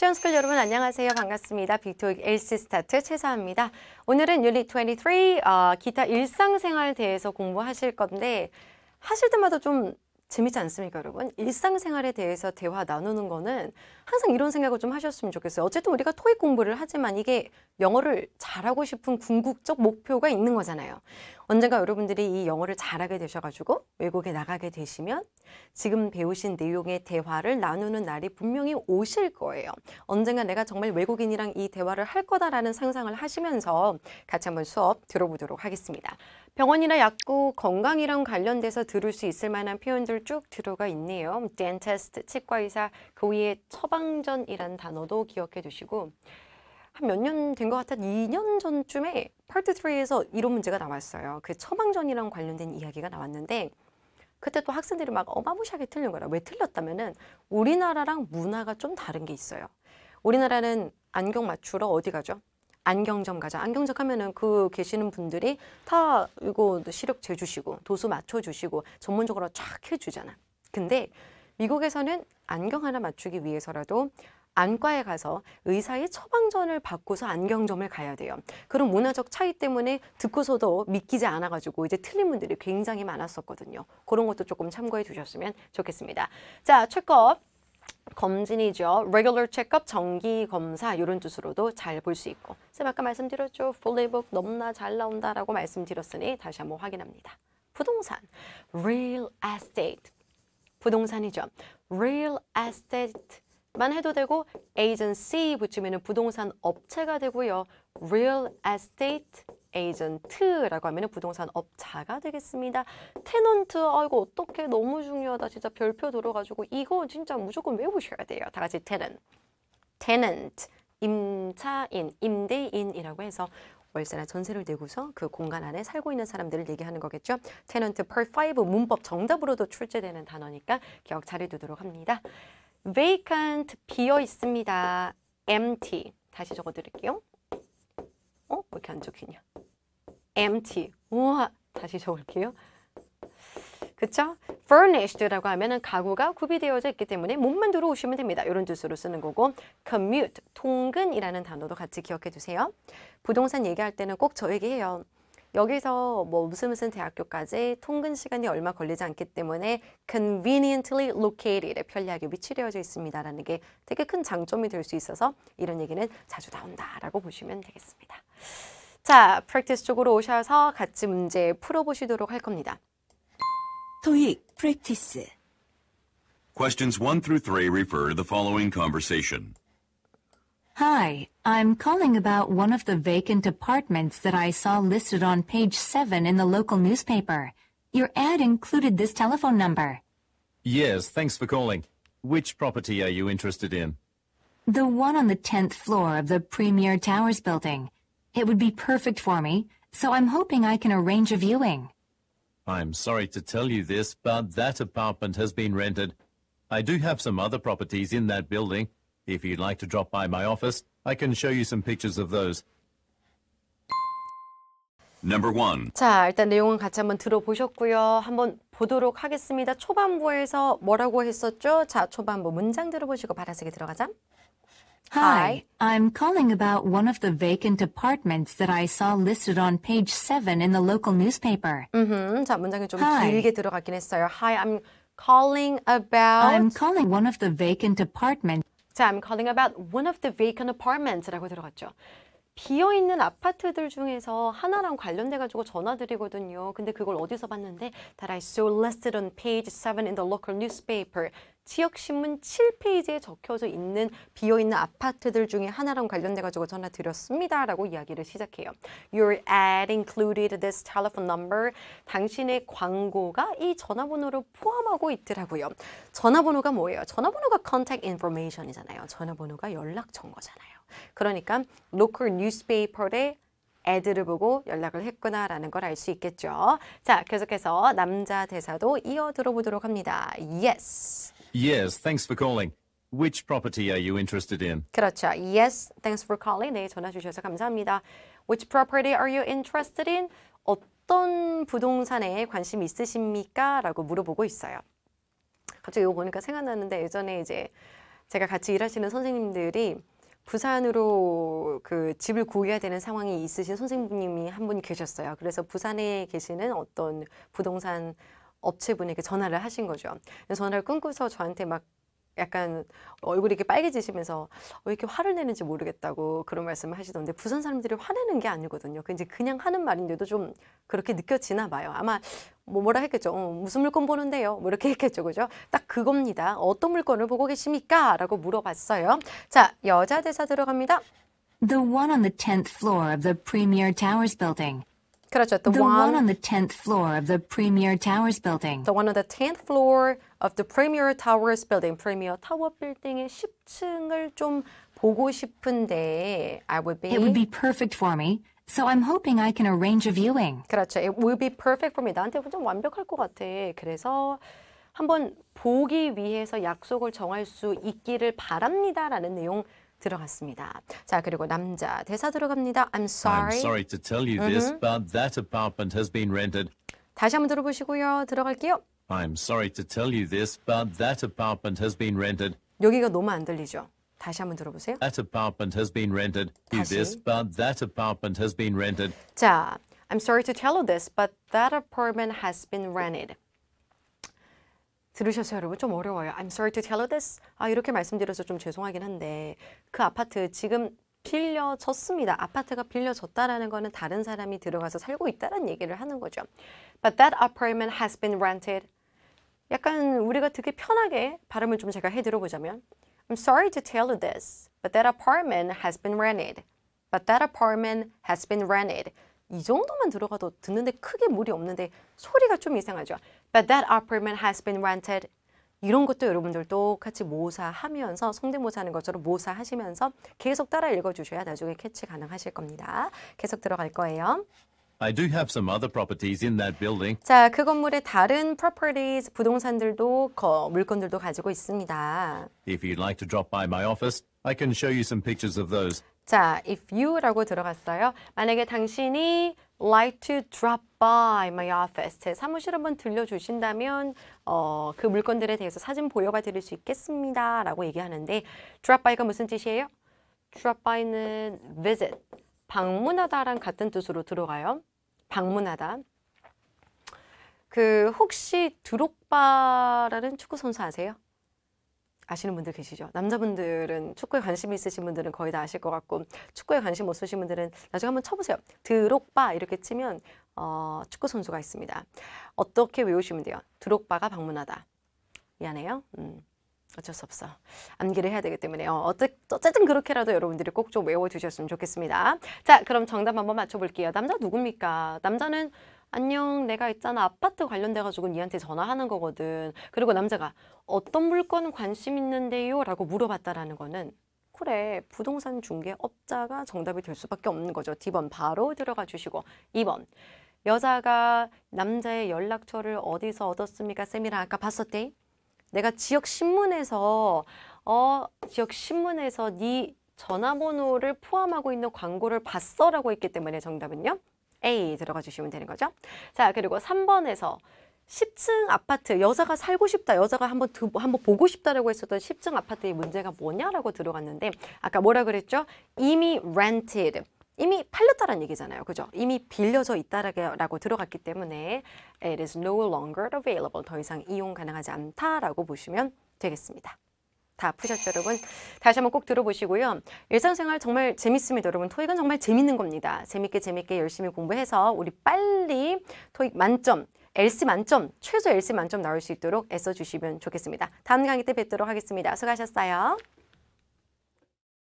시험스쿨 여러분 안녕하세요. 반갑습니다. 빅토익 엘시 스타트 최사입니다. 오늘은 유닛 23 어, 기타 일상생활 대해서 공부하실 건데 하실 때마다 좀 재밌지 않습니까 여러분? 일상생활에 대해서 대화 나누는 거는 항상 이런 생각을 좀 하셨으면 좋겠어요. 어쨌든 우리가 토익 공부를 하지만 이게 영어를 잘하고 싶은 궁극적 목표가 있는 거잖아요. 언젠가 여러분들이 이 영어를 잘하게 되셔가지고 외국에 나가게 되시면 지금 배우신 내용의 대화를 나누는 날이 분명히 오실 거예요. 언젠가 내가 정말 외국인이랑 이 대화를 할 거다라는 상상을 하시면서 같이 한번 수업 들어보도록 하겠습니다. 병원이나 약국, 건강이랑 관련돼서 들을 수 있을 만한 표현들 쭉 들어가 있네요. dentist, 치과의사, 그 위에 처방전이란 단어도 기억해 두시고 한몇년된것 같아요. 2년 전쯤에 파트 3에서 이런 문제가 나왔어요. 그 처방전이랑 관련된 이야기가 나왔는데 그때 또 학생들이 막 어마무시하게 틀린 거라. 왜 틀렸다면은 우리나라랑 문화가 좀 다른 게 있어요. 우리나라는 안경 맞추러 어디 가죠? 안경점 가자. 안경점 하면은 그 계시는 분들이 다 이거 시력 재주시고 도수 맞춰주시고 전문적으로 쫙 해주잖아. 근데 미국에서는 안경 하나 맞추기 위해서라도 안과에 가서 의사의 처방전을 받고서 안경점을 가야 돼요. 그런 문화적 차이 때문에 듣고서도 믿기지 않아가지고 이제 틀린 분들이 굉장히 많았었거든요. 그런 것도 조금 참고해 두셨으면 좋겠습니다. 자, 체크업. 검진이죠. regular checkup, 정기 검사 이런 뜻으로도 잘 볼 수 있고 쌤 아까 말씀드렸죠. fully 너무나 잘 나온다라고 말씀드렸으니 다시 한번 확인합니다. 부동산, real estate, 부동산이죠. real estate 만 해도 되고 agency 붙이면 부동산 업체가 되고요. real estate agent라고 하면 부동산 업자가 되겠습니다. 테넌트, 아이고 어떻게 너무 중요하다. 진짜 별표 들어가지고 이거 진짜 무조건 외우셔야 돼요. 다 같이 테 e 테넌트 임차인, 임대인이라고 해서 월세나 전세를 내고서 그 공간 안에 살고 있는 사람들을 얘기하는 거겠죠. 테넌트 펄5 문법 정답으로도 출제되는 단어니까 기억 잘해두도록 합니다. vacant 비어 있습니다. empty 다시 적어 드릴게요. 어? 왜 이렇게 안 적히냐? empty 우와 다시 적을게요. 그쵸? furnished라고 하면 가구가 구비되어져 있기 때문에 몸만 들어오시면 됩니다. 이런 뜻으로 쓰는 거고 commute, 통근이라는 단어도 같이 기억해 주세요. 부동산 얘기할 때는 꼭저 얘기해요. 여기서 뭐 무슨 무슨 대학교까지 통근 시간이 얼마 걸리지 않기 때문에 conveniently located에 편리하게 위치되어져 있습니다라는 게 되게 큰 장점이 될 수 있어서 이런 얘기는 자주 나온다라고 보시면 되겠습니다. 자, practice 쪽으로 오셔서 같이 문제 풀어보시도록 할 겁니다. 토익 practice Questions 1 through 3 refer to the following conversation. Hi, I'm calling about one of the vacant apartments that I saw listed on page 7 in the local newspaper. Your ad included this telephone number. Yes, thanks for calling. Which property are you interested in? The one on the 10th floor of the Premier Towers building. It would be perfect for me, so I'm hoping I can arrange a viewing. I'm sorry to tell you this, but that apartment has been rented. I do have some other properties in that building, if you'd like to drop by my office, I can show you some pictures of those. Number one. 자, 일단 내용은 같이 한번 들어보셨고요. 한번 보도록 하겠습니다. 초반부에서 뭐라고 했었죠? 자, 초반부 문장 들어보시고 바라색에 들어가자. Hi, I'm calling about one of the vacant apartments that I saw listed on page 7 in the local newspaper. 음, mm-hmm. 자, 문장이 좀 Hi. 길게 들어갔긴 했어요. Hi, I'm calling about I'm calling one of the vacant apartments I'm calling about one of the vacant apartments 라고 들어갔죠. 비어있는 아파트들 중에서 하나랑 관련돼가지고 전화드리거든요. 근데 그걸 어디서 봤는데 That I saw listed on page 7 in the local newspaper. 지역신문 7페이지에 적혀져 있는 비어있는 아파트들 중에 하나랑 관련돼가지고 전화드렸습니다. 라고 이야기를 시작해요. Your ad included this telephone number. 당신의 광고가 이 전화번호를 포함하고 있더라고요. 전화번호가 뭐예요? 전화번호가 contact information이잖아요. 전화번호가 연락처인 거잖아요. 그러니까 local newspaper에 애들을 보고 연락을 했구나라는 걸 알 수 있겠죠. 자, 계속해서 남자 대사도 이어 들어보도록 합니다. Yes. Yes, thanks for calling. Which property are you interested in? 그렇죠. Yes, thanks for calling. 네, 전화 주셔서 감사합니다. Which property are you interested in? 어떤 부동산에 관심 있으십니까? 라고 물어보고 있어요. 갑자기 이거 보니까 생각났는데 예전에 이제 제가 같이 일하시는 선생님들이 부산으로 그 집을 구해야 되는 상황이 있으신 선생님이 한 분 계셨어요. 그래서 부산에 계시는 어떤 부동산 업체분에게 전화를 하신 거죠. 전화를 끊고서 저한테 막 약간 얼굴이 이렇게 빨개지시면서 어, 왜 이렇게 화를 내는지 모르겠다고 그런 말씀을 하시던데 부산 사람들이 화내는 게 아니거든요. 그 이제 그냥 하는 말인데도 좀 그렇게 느껴지나 봐요. 아마 뭐 뭐라 했겠죠. 어, 무슨 물건 보는데요? 뭐 이렇게 했겠죠. 그죠? 딱 그겁니다. 어떤 물건을 보고 계십니까? 라고 물어봤어요. 자, 여자 대사 들어갑니다. The one on the 10th floor of the Premier Towers building. 그렇죠. The, the one, one on the 10th floor of the Premier Towers building. The one on the 10th floor of the Premier Towers building. Premier Tower building의 10층을 좀 보고 싶은데 I would be It would be perfect for me. So I'm hoping I can arrange a viewing. 그렇죠. It w o u l be perfect for me. 나한테 좀 완벽할 것 같아. 그래서 한번 보기 위해서 약속을 정할 수 있기를 바랍니다라는 내용 들어갔습니다. 자, 그리고 남자 대사 들어갑니다. I'm sorry. I'm sorry to tell you this, but that apartment has been rented. 다시 한번 들어보시고요. 들어갈게요. I'm sorry to tell you this, but that apartment has been rented. 여기가 너무 안 들리죠? 다시 한번 들어보세요. That apartment has been rented. 다시. This, but that apartment has been rented. 자, I'm sorry to tell you this, but that apartment has been rented. 들으셨어요, 여러분? 좀 어려워요. I'm sorry to tell you this. 아, 이렇게 말씀드려서 좀 죄송하긴 한데 그 아파트 지금 빌려졌습니다. 아파트가 빌려졌다라는 거는 다른 사람이 들어가서 살고 있다는 얘기를 하는 거죠. But that apartment has been rented. 약간 우리가 되게 편하게 발음을 좀 제가 해 들어보자면 I'm sorry to tell you this, but that apartment has been rented. But that apartment has been rented. 이 정도만 들어가도 듣는데 크게 무리 없는데 소리가 좀 이상하죠. But that apartment has been rented. 이런 것도 여러분들 똑같이 모사하면서 성대모사하는 것처럼 모사하시면서 계속 따라 읽어주셔야 나중에 캐치 가능하실 겁니다. 계속 들어갈 거예요. I do have some other properties in that building. 자, 그 건물의 다른 properties 부동산들도 거, 물건들도 가지고 있습니다. If you'd like to drop by my office, I can show you some pictures of those. 자, if you라고 들어갔어요. 만약에 당신이 like to drop by my office 제 사무실 한번 들려주신다면 어, 그 물건들에 대해서 사진 보여가 드릴 수 있겠습니다. 라고 얘기하는데 drop by가 무슨 뜻이에요? drop by는 visit, 방문하다랑 같은 뜻으로 들어가요. 방문하다. 그 혹시 드록바라는 축구 선수 아세요? 아시는 분들 계시죠? 남자분들은 축구에 관심 있으신 분들은 거의 다 아실 것 같고 축구에 관심 없으신 분들은 나중에 한번 쳐보세요. 드록바 이렇게 치면 어, 축구 선수가 있습니다. 어떻게 외우시면 돼요? 드록바가 방문하다. 미안해요. 음. 어쩔 수 없어. 암기를 해야 되기 때문에 어, 어쨌, 든 그렇게라도 여러분들이 꼭 좀 외워두셨으면 좋겠습니다. 자, 그럼 정답 한번 맞춰볼게요. 남자 누굽니까? 남자는 안녕 내가 있잖아 아파트 관련돼가지고 니한테 전화하는 거거든. 그리고 남자가 어떤 물건 관심 있는데요? 라고 물어봤다라는 거는 그래 부동산 중개업자가 정답이 될 수밖에 없는 거죠. D번 바로 들어가 주시고 2번 여자가 남자의 연락처를 어디서 얻었습니까? 쌤이랑 아까 봤었대. 내가 지역 신문에서 어 지역 신문에서 네 전화번호를 포함하고 있는 광고를 봤어라고 했기 때문에 정답은요. A 들어가 주시면 되는 거죠. 자, 그리고 3번에서 10층 아파트, 여자가 살고 싶다, 여자가 한번 두, 한번 보고 싶다라고 했었던 10층 아파트의 문제가 뭐냐라고 들어갔는데 아까 뭐라 그랬죠? 이미 rented. 이미 팔렸다는 라 얘기잖아요. 그죠? 이미 빌려져 있다라고 들어갔기 때문에 it is no longer available. 더 이상 이용 가능하지 않다라고 보시면 되겠습니다. 다 푸셨죠 여러분? 다시 한번 꼭 들어보시고요. 일상생활 정말 재밌습니다 여러분. 토익은 정말 재밌는 겁니다. 재밌게 재밌게 열심히 공부해서 우리 빨리 토익 만점 LC 만점, 최소 LC 만점 나올 수 있도록 애써주시면 좋겠습니다. 다음 강의 때 뵙도록 하겠습니다. 수고하셨어요.